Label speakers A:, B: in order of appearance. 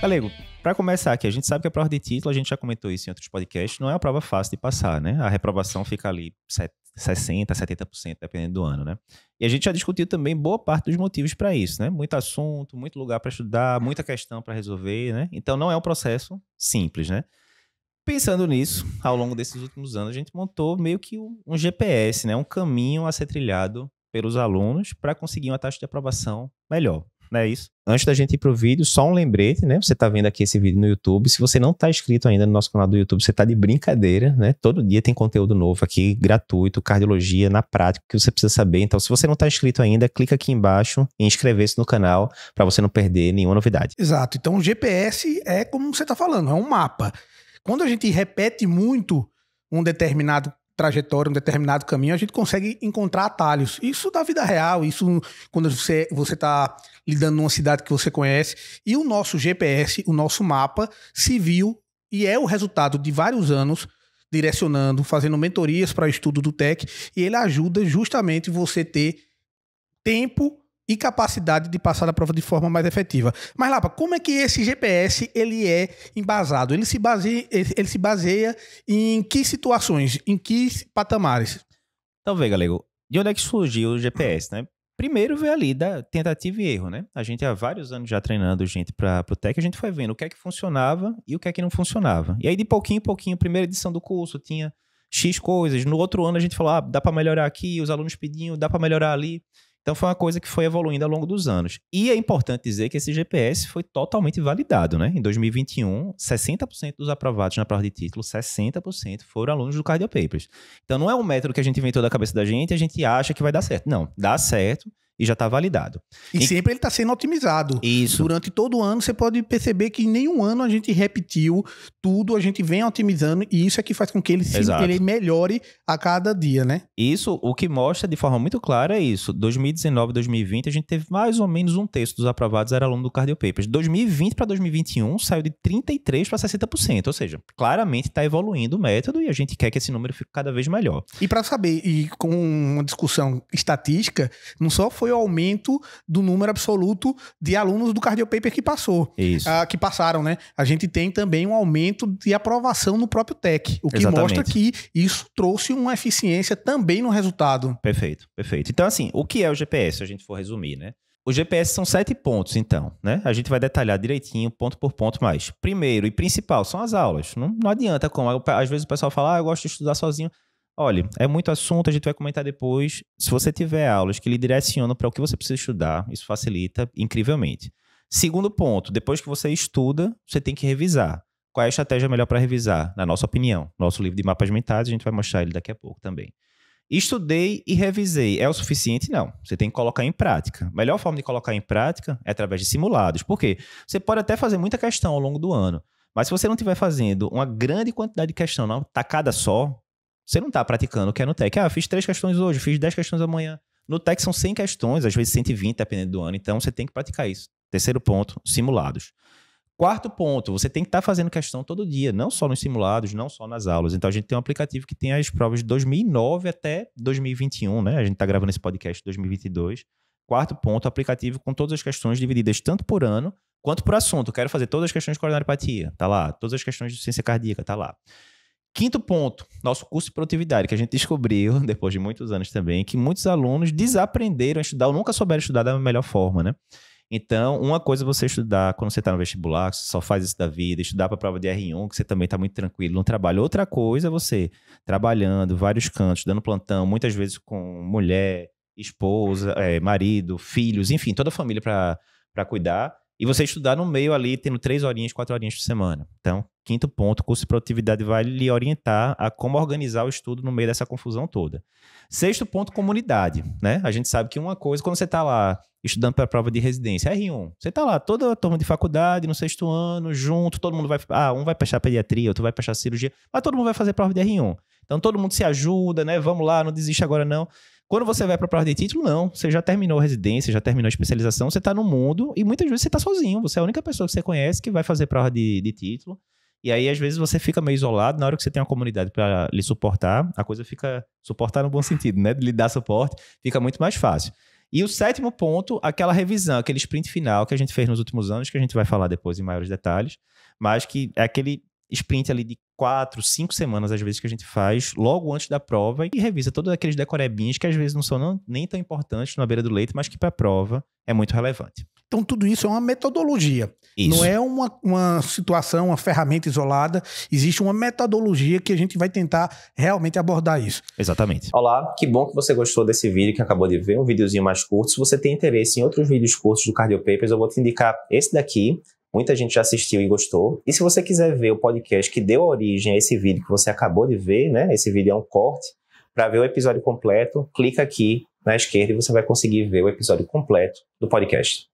A: Galego, para começar aqui, a gente sabe que a prova de título, a gente já comentou isso em outros podcasts, não é uma prova fácil de passar, né? A reprovação fica ali 60%, 70%, dependendo do ano, né? E a gente já discutiu também boa parte dos motivos para isso, né? Muito assunto, muito lugar para estudar, muita questão para resolver, né? Então não é um processo simples, né? Pensando nisso, ao longo desses últimos anos, a gente montou meio que um GPS, né? Um caminho a ser trilhado pelos alunos para conseguir uma taxa de aprovação melhor. Não é isso? Antes da gente ir pro vídeo, só um lembrete, né? Você tá vendo aqui esse vídeo no YouTube. Se você não tá inscrito ainda no nosso canal do YouTube, você tá de brincadeira, né? Todo dia tem conteúdo novo aqui, gratuito, cardiologia na prática, que você precisa saber. Então, se você não tá inscrito ainda, clica aqui embaixo e inscrever-se no canal para você não perder nenhuma novidade.
B: Exato. Então, o GPS é como você tá falando, é um mapa. Quando a gente repete muito um determinado trajetória, um determinado caminho, a gente consegue encontrar atalhos. Isso da vida real, isso quando você você está lidando numa cidade que você conhece. E o nosso GPS, o nosso mapa, se viu e é o resultado de vários anos direcionando, fazendo mentorias para estudo do TEC, e ele ajuda justamente você ter tempo e capacidade de passar a prova de forma mais efetiva. Mas Lapa, como é que esse GPS ele é embasado? Ele se baseia, ele se baseia em que situações,
A: em que patamares? Então veja, galego, de onde é que surgiu o GPS, né? Primeiro veio ali da tentativa e erro, né? A gente há vários anos já treinando gente para o TEC, a gente foi vendo o que é que funcionava e o que é que não funcionava. E aí de pouquinho em pouquinho, primeira edição do curso tinha X coisas, no outro ano a gente falou, ah, dá para melhorar aqui, os alunos pediam, dá para melhorar ali. Então foi uma coisa que foi evoluindo ao longo dos anos. E é importante dizer que esse GPS foi totalmente validado, né? Em 2021, 60% dos aprovados na prova de título, 60% foram alunos do Cardio Papers. Então não é um método que a gente inventou da cabeça da gente, a gente acha que vai dar certo. Não, dá certo e já está validado. E, e sempre ele está sendo otimizado. Isso. Durante todo o ano, você pode perceber
B: que em nenhum ano a gente repetiu tudo, a gente vem otimizando e isso é que faz com que ele, se, ele
A: melhore a cada dia, né? Isso, o que mostra de forma muito clara é isso. 2019, 2020, a gente teve mais ou menos um terço dos aprovados era aluno do Cardio Papers. 2020 para 2021 saiu de 33% para 60%, ou seja, claramente está evoluindo o método e a gente quer que esse número fique cada vez melhor. E para saber, e com uma
B: discussão estatística, não só foi foi o aumento do número absoluto de alunos do cardiopaper que passou. Isso. Ah, que passaram, né? A gente tem também um aumento de aprovação no próprio TEC, o que Exatamente. mostra que
A: isso trouxe uma eficiência também no resultado. Perfeito, perfeito. Então, assim, o que é o GPS, se a gente for resumir, né? O GPS são sete pontos, então, né? A gente vai detalhar direitinho, ponto por ponto, mas primeiro e principal são as aulas. Não, não adianta como. Às vezes o pessoal fala, ah, eu gosto de estudar sozinho. Olha, é muito assunto, a gente vai comentar depois. Se você tiver aulas que lhe direcionam para o que você precisa estudar, isso facilita incrivelmente. Segundo ponto, depois que você estuda, você tem que revisar. Qual é a estratégia melhor para revisar? Na nossa opinião, nosso livro de mapas mentais, a gente vai mostrar ele daqui a pouco também. Estudei e revisei. É o suficiente? Não. Você tem que colocar em prática. A melhor forma de colocar em prática é através de simulados. Por quê? Você pode até fazer muita questão ao longo do ano, mas se você não estiver fazendo uma grande quantidade de questão na tacada só, você não está praticando o que é no TEC. Ah, fiz três questões hoje, fiz dez questões amanhã. No TEC são 100 questões, às vezes 120, dependendo do ano. Então, você tem que praticar isso. Terceiro ponto, simulados. Quarto ponto, você tem que estar tá fazendo questão todo dia, não só nos simulados, não só nas aulas. Então a gente tem um aplicativo que tem as provas de 2009 até 2021, né? A gente está gravando esse podcast em 2022. Quarto ponto, aplicativo com todas as questões divididas tanto por ano quanto por assunto. quero fazer todas as questões de coronariopatia, tá lá. Todas as questões de ciência cardíaca, tá lá. Quinto ponto, nosso curso de produtividade, que a gente descobriu, depois de muitos anos também, que muitos alunos desaprenderam a estudar ou nunca souberam estudar da melhor forma, né? Então, uma coisa é você estudar quando você está no vestibular, que você só faz isso da vida, estudar para a prova de R1, que você também está muito tranquilo no trabalho. Outra coisa é você trabalhando, vários cantos, dando plantão, muitas vezes com mulher, esposa, é, marido, filhos, enfim, toda a família para cuidar. E você estudar no meio ali, tendo três horinhas, quatro horinhas por semana. Então, quinto ponto, curso de produtividade vai lhe orientar a como organizar o estudo no meio dessa confusão toda. Sexto ponto, comunidade, né? A gente sabe que uma coisa, quando você está lá estudando para a prova de residência, R1, você está lá, toda a turma de faculdade, no sexto ano, junto, todo mundo vai... Ah, um vai prestar pediatria, outro vai prestar cirurgia, mas todo mundo vai fazer prova de R1. Então, todo mundo se ajuda, né? Vamos lá, não desiste agora não. Quando você vai para a prova de título, não. Você já terminou a residência, já terminou a especialização, você está no mundo e muitas vezes você está sozinho. Você é a única pessoa que você conhece que vai fazer prova de, de título. E aí, às vezes, você fica meio isolado. Na hora que você tem uma comunidade para lhe suportar, a coisa fica. suportar no bom sentido, né? De lhe dar suporte, fica muito mais fácil. E o sétimo ponto, aquela revisão, aquele sprint final que a gente fez nos últimos anos, que a gente vai falar depois em maiores detalhes, mas que é aquele sprint ali de quatro, cinco semanas, às vezes, que a gente faz, logo antes da prova, e revisa todos aqueles decorebinhos que às vezes não são não, nem tão importantes na beira do leito, mas que para a prova é muito relevante.
B: Então, tudo isso é uma metodologia. Isso. Não é uma, uma situação, uma ferramenta isolada. Existe uma metodologia que a gente vai tentar realmente abordar isso.
A: Exatamente. Olá, que bom que você gostou desse vídeo que acabou de ver, um videozinho mais curto. Se você tem interesse em outros vídeos curtos do Cardio Papers, eu vou te indicar esse daqui Muita gente já assistiu e gostou. E se você quiser ver o podcast que deu origem a esse vídeo que você acabou de ver, né? Esse vídeo é um corte. Para ver o episódio completo, clica aqui na esquerda e você vai conseguir ver o episódio completo do podcast.